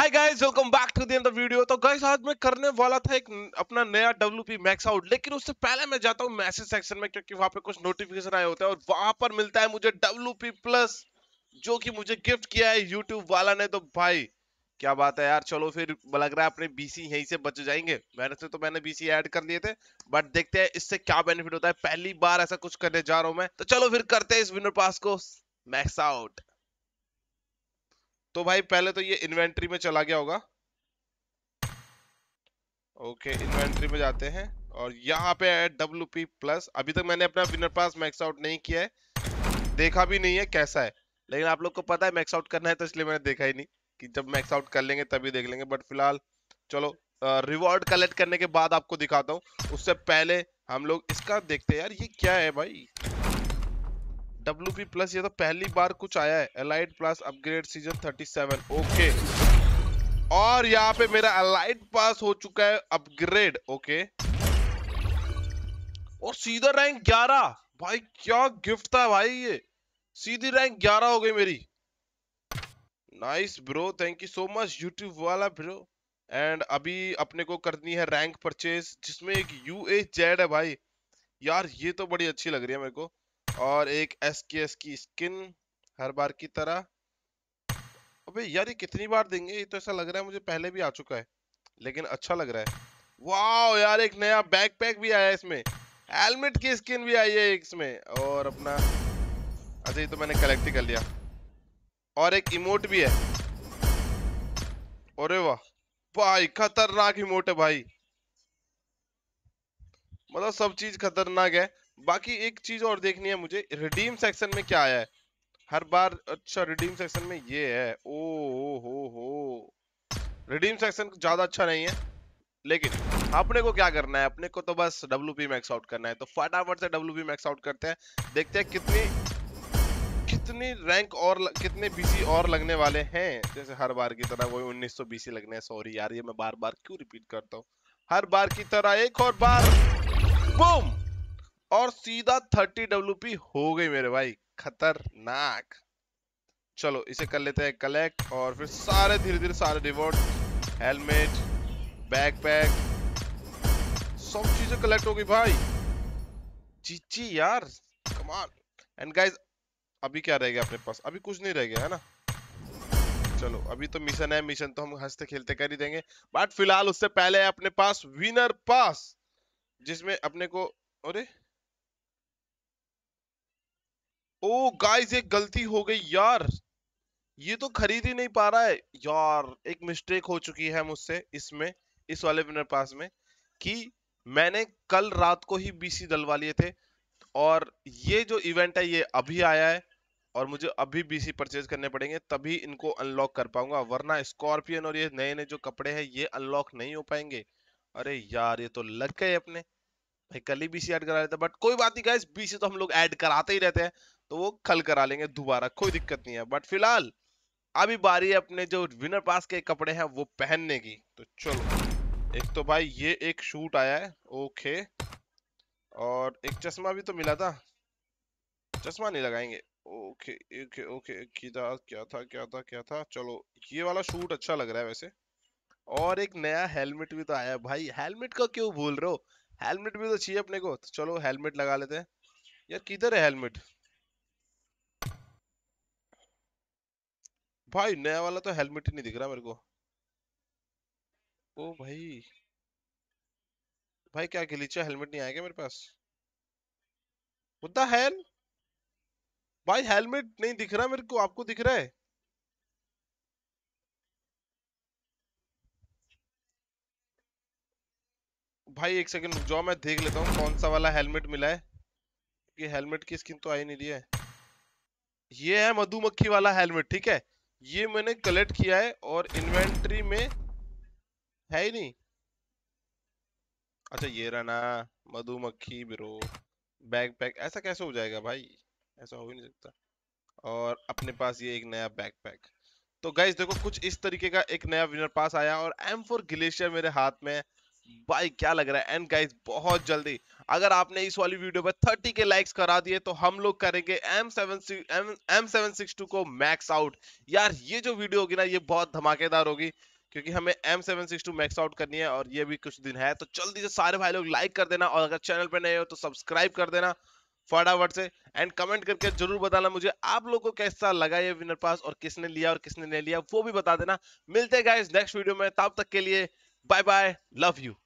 hi guys welcome back to the end of video तो guys आज मैं करने वाला था एक अपना नया डब्ल्यूपी मैक्स आउट लेकिन उससे पहले मैं जाता हूँ मैसेज सेक्शन में क्योंकि वहां पे कुछ नोटिफिकेशन आए होते हैं और वहां पर मिलता है मुझे डब्ल्यूपी प्लस जो कि मुझे गिफ्ट किया है यूट्यूब वाला ने तो भाई क्या बात है यार चलो फिर लग रहा है अपने बीसी यहीं से बच जाएंगे मैंने से तो मैंने बीसी ऐड कर लिए थे बट देखते हैं इससे क्या बेनिफिट होता है पहली बार ऐसा कुछ करने जा रहा हूं मैं तो चलो फिर करते हैं इस विनर पास को मैक्स आउट तो भाई पहले तो ये इन्वेंट्री में चला गया होगा ओके इन्वेंट्री में जाते हैं और यहाँ पे है डब्ल्यू पी प्लस अभी तक मैंने अपना विनर पास मैक्स आउट नहीं किया है देखा भी नहीं है कैसा है लेकिन आप लोग को पता है मैक्स आउट करना है तो इसलिए मैंने देखा ही नहीं कि जब मैक्स आउट कर लेंगे तभी देख लेंगे बट फिलहाल चलो रिवॉर्ड कलेक्ट करने के बाद आपको दिखाता हूँ उससे पहले हम लोग इसका देखते हैं यार ये क्या है भाई डब्ल्यू पी प्लस ये तो पहली बार कुछ आया है Alight plus upgrade season 37 okay और यहाँ पे मेरा अलाइट पास हो चुका है अपग्रेड ओके और सीधा रैंक 11 भाई क्या गिफ्ट था भाई ये सीधी रैंक 11 हो गई मेरी nice bro thank you so much YouTube वाला ब्रो एंड अभी अपने को करनी है रैंक परचेज जिसमें एक यू ए जेड है भाई यार ये तो बड़ी अच्छी लग रही है मेरे को और एक एस के एस की स्किन हर बार की तरह अबे यार ये कितनी बार देंगे ये तो ऐसा लग रहा है मुझे पहले भी आ चुका है लेकिन अच्छा लग रहा है वाह यार एक नया बैकपैक भी आया इसमें हेलमेट की स्किन भी आई है इसमें और अपना अच्छा ये तो मैंने कलेक्ट ही कर लिया और एक इमोट भी है अरे वाह भाई खतरनाक इमोट है भाई मतलब सब चीज खतरनाक है बाकी एक चीज और देखनी है मुझे रिडीम सेक्शन में क्या आया है हर बार अच्छा रिडीम सेक्शन में ये है ओ हो हो रिडीम सेक्शन ज्यादा अच्छा नहीं है लेकिन अपने को क्या करना है अपने को तो बस डब्ल्यू पी मैक्स आउट करना है तो फटाफट से डब्ल्यू पी मैक्स आउट करते हैं देखते हैं कितनी कितनी रैंक और कितने बीसी और लगने वाले हैं जैसे हर बार की तरह वही उन्नीस सौ बीसी लगने सॉरी यार ये मैं बार बार क्यों रिपीट करता हूँ हर बार की तरह एक और बार बूम और सीधा 30 पी हो गई मेरे भाई खतरनाक चलो इसे कर लेते हैं कलेक्ट और फिर सारे धीरे धीरे सारे रिवॉर्ड हेलमेट बैकपैक सब चीजें कलेक्ट हो गई भाई चीची यार कमाल एंड गाइस अभी क्या रहेगा अपने पास अभी कुछ नहीं रह गया है ना चलो अभी तो मिशन है मिशन तो हम हंसते खेलते कर ही देंगे बट फिलहाल उससे पहले अपने पास विनर पास जिसमें अपने को अरे ओ गाइस एक गलती हो गई यार ये तो खरीद ही नहीं पा रहा है यार एक मिस्टेक हो चुकी है मुझसे इसमें इस वाले विनर पास में कि मैंने कल रात को ही बीसी डलवा लिए थे और ये जो इवेंट है ये अभी आया है और मुझे अभी बीसी परचेज करने पड़ेंगे तभी इनको अनलॉक कर पाऊंगा वरना स्कॉर्पियन और ये नए नए जो कपड़े हैं ये अनलॉक नहीं हो पाएंगे अरे यार ये तो लग गए अपने भाई कल ही बीसी ऐड करा लेते बट कोई बात नहीं गाइस बीसी तो हम लोग ऐड कराते ही रहते हैं तो वो कल करा लेंगे दोबारा कोई दिक्कत नहीं है बट फिलहाल अभी बारी है अपने जो विनर पास के कपड़े हैं वो पहनने की तो चलो एक तो भाई ये एक शूट आया है ओके और एक चश्मा भी तो मिला था चश्मा नहीं लगाएंगे ओके ओके ओके क्या था क्या था क्या था चलो ये वाला शूट अच्छा लग रहा है वैसे और एक नया हेलमेट भी तो आया भाई हेलमेट का क्यों भूल रहे हो हेलमेट भी तो चाहिए अपने को तो चलो हेलमेट लगा लेते हैं यार किधर है हेलमेट भाई नया वाला तो हेलमेट ही नहीं दिख रहा मेरे को ओ भाई भाई क्या गिलीचा हेलमेट नहीं आएगा मेरे पास हेल भाई हेलमेट नहीं दिख रहा मेरे को आपको दिख रहा है भाई एक सेकंड रुक जाओ मैं देख लेता हूँ कौन सा वाला हेलमेट मिला है ये हेलमेट की स्किन तो आई नहीं रही है ये है मधुमक्खी वाला हेलमेट ठीक है ये मैंने कलेक्ट किया है और इन्वेंट्री में है ही नहीं अच्छा ये रहना मधुमक्खी ब्रो बैकपैक ऐसा कैसे हो जाएगा भाई ऐसा हो ही नहीं सकता और अपने पास ये एक नया बैकपैक तो गाइज देखो कुछ इस तरीके का एक नया विनर पास आया और एम फोर ग्लेशियर मेरे हाथ में भाई क्या लग रहा है एंड गाइस बहुत जल्दी अगर आपने इस वाली वीडियो पर 30 के लाइक्स करा दिए तो हम लोग करेंगे M7 M M762 को मैक्स आउट यार ये जो वीडियो होगी ना ये बहुत धमाकेदार होगी क्योंकि हमें M762 मैक्स आउट करनी है और ये भी कुछ दिन है तो जल्दी से सारे भाई लोग लाइक कर देना और अगर चैनल पर नए हो तो सब्सक्राइब कर देना फटाफट से एंड कमेंट करके जरूर बताना मुझे आप लोग को कैसा लगा ये विनर पास और किसने लिया और किसने नहीं लिया वो भी बता देना मिलते हैं गाइस नेक्स्ट वीडियो में तब तक के लिए बाय बाय लव यू